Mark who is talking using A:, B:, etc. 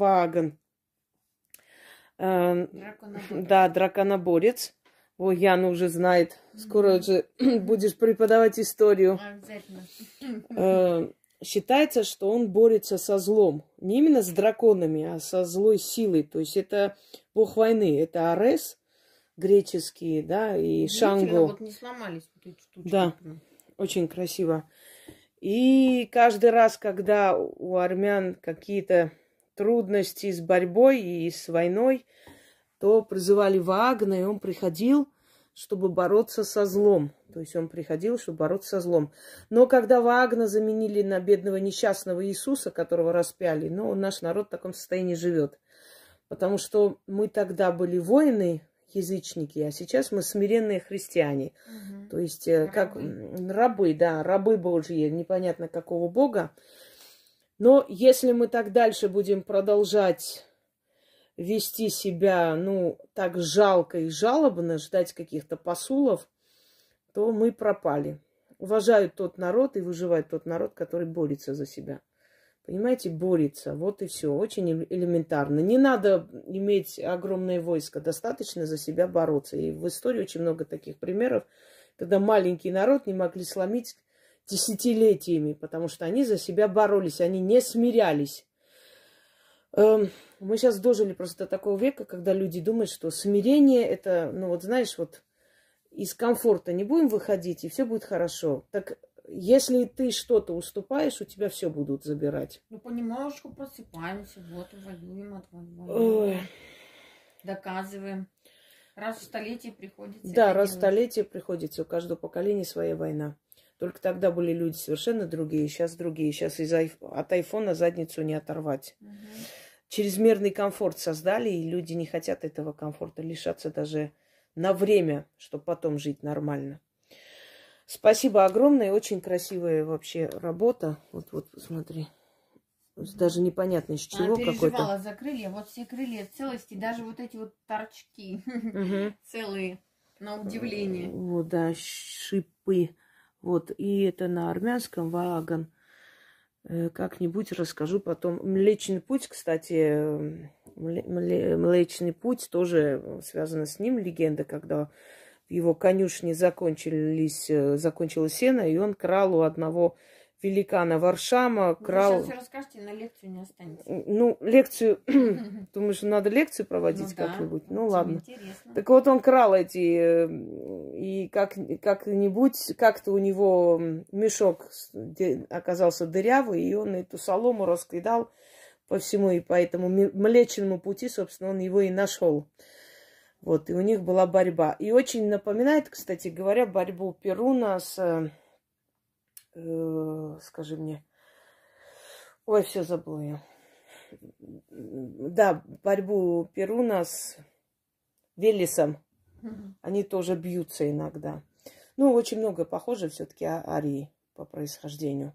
A: Вагон, эм, Драконоборец. Да, драконоборец. О, Яна уже знает. Скоро уже будешь преподавать историю. Обязательно. Э, считается, что он борется со злом. Не именно с драконами, а со злой силой. То есть это бог войны. Это Арес греческий, да, и Шанго. вот не сломались вот эти штучки. Да, очень красиво. И каждый раз, когда у армян какие-то трудности с борьбой и с войной, то призывали Вагна, и он приходил, чтобы бороться со злом. То есть он приходил, чтобы бороться со злом. Но когда Вагна заменили на бедного несчастного Иисуса, которого распяли, ну, наш народ в таком состоянии живет. Потому что мы тогда были воины, язычники, а сейчас мы смиренные христиане. Угу. То есть э, рабы. как рабы, да, рабы Божьи, непонятно какого бога. Но если мы так дальше будем продолжать вести себя, ну, так жалко и жалобно, ждать каких-то посулов, то мы пропали. Уважают тот народ и выживает тот народ, который борется за себя. Понимаете, борется. Вот и все. Очень элементарно. Не надо иметь огромное войско. Достаточно за себя бороться. И в истории очень много таких примеров, когда маленький народ не могли сломить десятилетиями, потому что они за себя боролись, они не смирялись. Эм, мы сейчас дожили просто до такого века, когда люди думают, что смирение это, ну вот знаешь, вот из комфорта не будем выходить, и все будет хорошо. Так если ты что-то уступаешь, у тебя все будут забирать. Ну, понемножку просыпаемся, вот, воюем, отвоюем. Ой. Доказываем. Раз в столетие приходится. Да, раз в столетие приходится. У каждого поколения своя война. Только тогда были люди совершенно другие, сейчас другие. Сейчас из айф... от айфона задницу не оторвать. Угу. Чрезмерный комфорт создали, и люди не хотят этого комфорта лишаться даже на время, чтобы потом жить нормально. Спасибо огромное, очень красивая вообще работа. Вот, вот, смотри. Даже непонятно из чего какой-то. Она переживала за крылья. Вот все крылья в целости, даже вот эти вот торчки угу. целые, на удивление. Э, вот, да, шипы. Вот, и это на армянском ваган. Э, как-нибудь расскажу потом. Млечный путь, кстати, Млечный путь тоже связано с ним легенда, когда в его конюшне закончились, э, закончилось сено, и он крал у одного великана Варшама ну, крал... Вы сейчас расскажете, на лекцию не останется. Ну, лекцию... что надо лекцию проводить ну, как-нибудь? Да. Ну, Очень ладно. Интересно. Так вот, он крал эти... Эм, и как, как-нибудь, как-то у него мешок оказался дырявый, и он эту солому раскидал по всему, и по этому млечному пути, собственно, он его и нашел. Вот, и у них была борьба. И очень напоминает, кстати говоря, борьбу Перуна с э, э, скажи мне, ой, все забыла я. Да, борьбу Перуна с Велесом. Они тоже бьются иногда. Ну, очень много похоже все-таки Арии по происхождению.